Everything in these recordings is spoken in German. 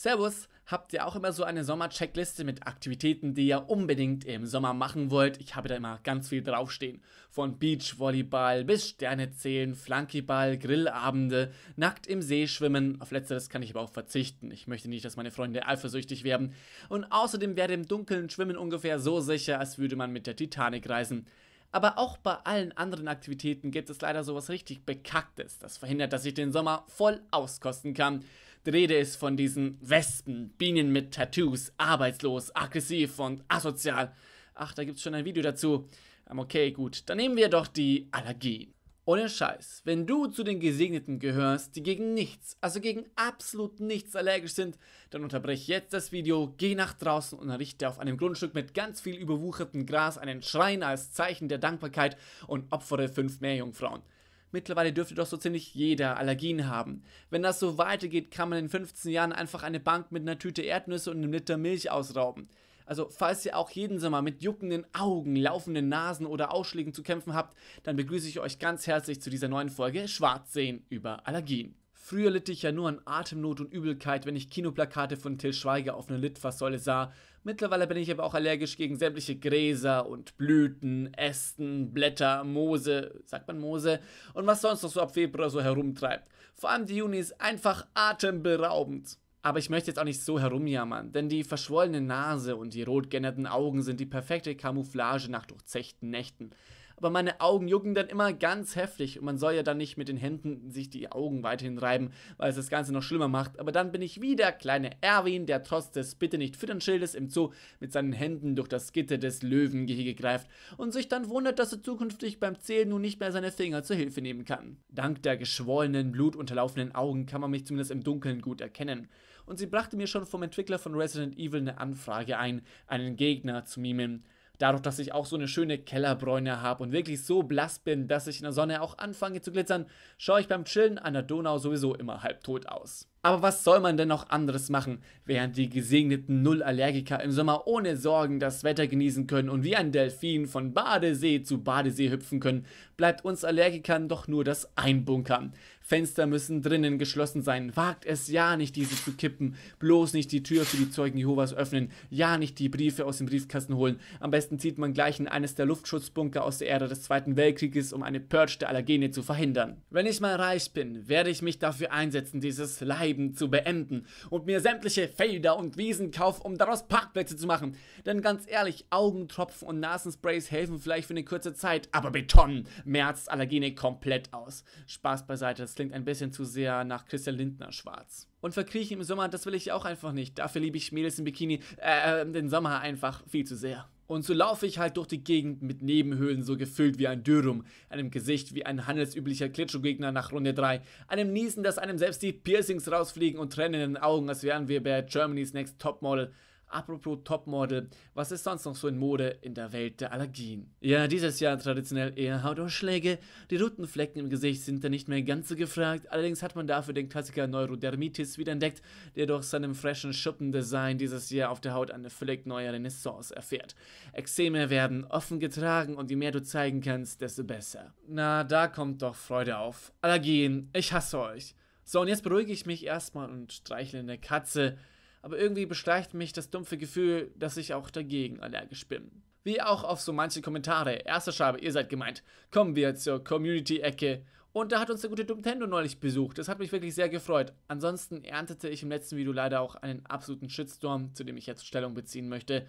Servus, habt ihr auch immer so eine Sommer-Checkliste mit Aktivitäten, die ihr unbedingt im Sommer machen wollt? Ich habe da immer ganz viel draufstehen. Von Beachvolleyball bis Sterne zählen, Flankyball, Grillabende, nackt im See schwimmen. Auf letzteres kann ich aber auch verzichten. Ich möchte nicht, dass meine Freunde eifersüchtig werden. Und außerdem wäre im Dunkeln Schwimmen ungefähr so sicher, als würde man mit der Titanic reisen. Aber auch bei allen anderen Aktivitäten gibt es leider sowas richtig Bekacktes. Das verhindert, dass ich den Sommer voll auskosten kann. Die Rede ist von diesen Wespen, Bienen mit Tattoos, arbeitslos, aggressiv und asozial. Ach, da gibt's schon ein Video dazu. Ähm, okay, gut, dann nehmen wir doch die Allergien. Ohne Scheiß, wenn du zu den Gesegneten gehörst, die gegen nichts, also gegen absolut nichts allergisch sind, dann unterbrech jetzt das Video, geh nach draußen und errichte auf einem Grundstück mit ganz viel überwuchertem Gras einen Schrein als Zeichen der Dankbarkeit und opfere fünf Meerjungfrauen. Mittlerweile dürfte doch so ziemlich jeder Allergien haben. Wenn das so weitergeht, kann man in 15 Jahren einfach eine Bank mit einer Tüte Erdnüsse und einem Liter Milch ausrauben. Also falls ihr auch jeden Sommer mit juckenden Augen, laufenden Nasen oder Ausschlägen zu kämpfen habt, dann begrüße ich euch ganz herzlich zu dieser neuen Folge Schwarzsehen über Allergien. Früher litt ich ja nur an Atemnot und Übelkeit, wenn ich Kinoplakate von Till Schweiger auf einer Litfaßsäule sah. Mittlerweile bin ich aber auch allergisch gegen sämtliche Gräser und Blüten, Ästen, Blätter, Moose, sagt man Moose, und was sonst noch so ab Februar so herumtreibt. Vor allem die Juni ist einfach atemberaubend. Aber ich möchte jetzt auch nicht so herumjammern, denn die verschwollene Nase und die rot Augen sind die perfekte Camouflage nach durchzechten Nächten aber meine Augen jucken dann immer ganz heftig und man soll ja dann nicht mit den Händen sich die Augen weiterhin reiben, weil es das Ganze noch schlimmer macht. Aber dann bin ich wieder kleine Erwin, der trotz des Bitte nicht füttern Schildes im Zoo mit seinen Händen durch das Gitter des Löwengehege greift und sich dann wundert, dass er zukünftig beim Zählen nun nicht mehr seine Finger zur Hilfe nehmen kann. Dank der geschwollenen, blutunterlaufenden Augen kann man mich zumindest im Dunkeln gut erkennen. Und sie brachte mir schon vom Entwickler von Resident Evil eine Anfrage ein, einen Gegner zu mimen. Dadurch, dass ich auch so eine schöne Kellerbräune habe und wirklich so blass bin, dass ich in der Sonne auch anfange zu glitzern, schaue ich beim Chillen an der Donau sowieso immer halbtot aus. Aber was soll man denn noch anderes machen, während die gesegneten Nullallergiker im Sommer ohne Sorgen das Wetter genießen können und wie ein Delfin von Badesee zu Badesee hüpfen können, bleibt uns Allergikern doch nur das Einbunkern. Fenster müssen drinnen geschlossen sein. Wagt es ja nicht, diese zu kippen. Bloß nicht die Tür für die Zeugen Jehovas öffnen. Ja nicht die Briefe aus dem Briefkasten holen. Am besten zieht man gleich in eines der Luftschutzbunker aus der Ära des Zweiten Weltkrieges, um eine Purge der Allergene zu verhindern. Wenn ich mal reich bin, werde ich mich dafür einsetzen, dieses Leid Betreiben zu beenden und mir sämtliche Felder und Wiesen kaufe, um daraus Parkplätze zu machen. Denn ganz ehrlich, Augentropfen und Nasensprays helfen vielleicht für eine kurze Zeit, aber Beton merzt Allergene komplett aus. Spaß beiseite, das klingt ein bisschen zu sehr nach Christian Lindner schwarz. Und verkriechen im Sommer, das will ich auch einfach nicht. Dafür liebe ich Mädels im Bikini, äh, äh den Sommer einfach viel zu sehr. Und so laufe ich halt durch die Gegend mit Nebenhöhlen so gefüllt wie ein Dürum, einem Gesicht wie ein handelsüblicher Klitschogegner nach Runde 3, einem Niesen, dass einem selbst die Piercings rausfliegen und tränenden Augen, als wären wir bei Germany's Next Topmodel, Apropos Topmodel, was ist sonst noch so in Mode in der Welt der Allergien? Ja, dieses Jahr traditionell eher Hautausschläge. Die roten Flecken im Gesicht sind da nicht mehr ganz so gefragt. Allerdings hat man dafür den Klassiker Neurodermitis wiederentdeckt, der durch seinem freshen Schuppendesign dieses Jahr auf der Haut eine völlig neue Renaissance erfährt. Exzeme werden offen getragen und je mehr du zeigen kannst, desto besser. Na, da kommt doch Freude auf. Allergien, ich hasse euch. So, und jetzt beruhige ich mich erstmal und streichle eine Katze aber irgendwie bestreicht mich das dumpfe Gefühl, dass ich auch dagegen allergisch bin. Wie auch auf so manche Kommentare. Erste Scheibe, ihr seid gemeint. Kommen wir zur Community-Ecke. Und da hat uns der gute Nintendo neulich besucht. Das hat mich wirklich sehr gefreut. Ansonsten erntete ich im letzten Video leider auch einen absoluten Shitstorm, zu dem ich jetzt Stellung beziehen möchte.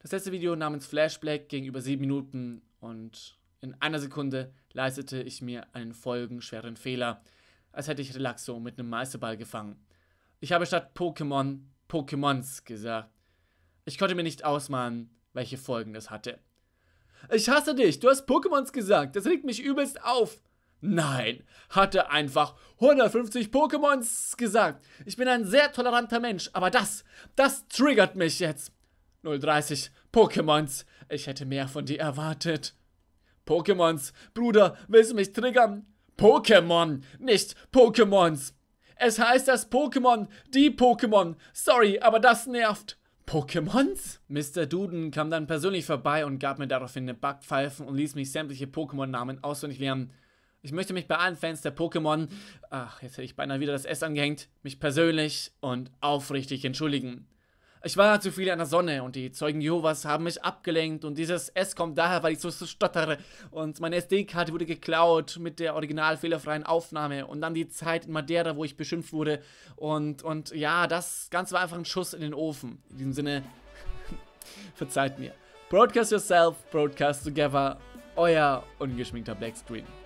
Das letzte Video namens Flashback ging über 7 Minuten und in einer Sekunde leistete ich mir einen folgenschweren Fehler, als hätte ich Relaxo mit einem Meisterball gefangen. Ich habe statt Pokémon Pokémons gesagt. Ich konnte mir nicht ausmalen, welche Folgen das hatte. Ich hasse dich, du hast Pokémons gesagt, das regt mich übelst auf. Nein, hatte einfach 150 Pokémons gesagt. Ich bin ein sehr toleranter Mensch, aber das, das triggert mich jetzt. 030 Pokémons, ich hätte mehr von dir erwartet. Pokémons, Bruder, willst du mich triggern? Pokémon, nicht Pokémons. Es heißt das Pokémon, die Pokémon. Sorry, aber das nervt. Pokémons? Mr. Duden kam dann persönlich vorbei und gab mir daraufhin eine Backpfeife und ließ mich sämtliche Pokémon-Namen auswendig lernen. Ich möchte mich bei allen Fans der Pokémon, ach, jetzt hätte ich beinahe wieder das S angehängt, mich persönlich und aufrichtig entschuldigen. Ich war zu viel an der Sonne und die Zeugen Jehovas haben mich abgelenkt und dieses S kommt daher, weil ich so, so stottere und meine SD-Karte wurde geklaut mit der original fehlerfreien Aufnahme und dann die Zeit in Madeira, wo ich beschimpft wurde und, und ja, das Ganze war einfach ein Schuss in den Ofen. In diesem Sinne, verzeiht mir. Broadcast yourself, broadcast together, euer ungeschminkter Black Screen.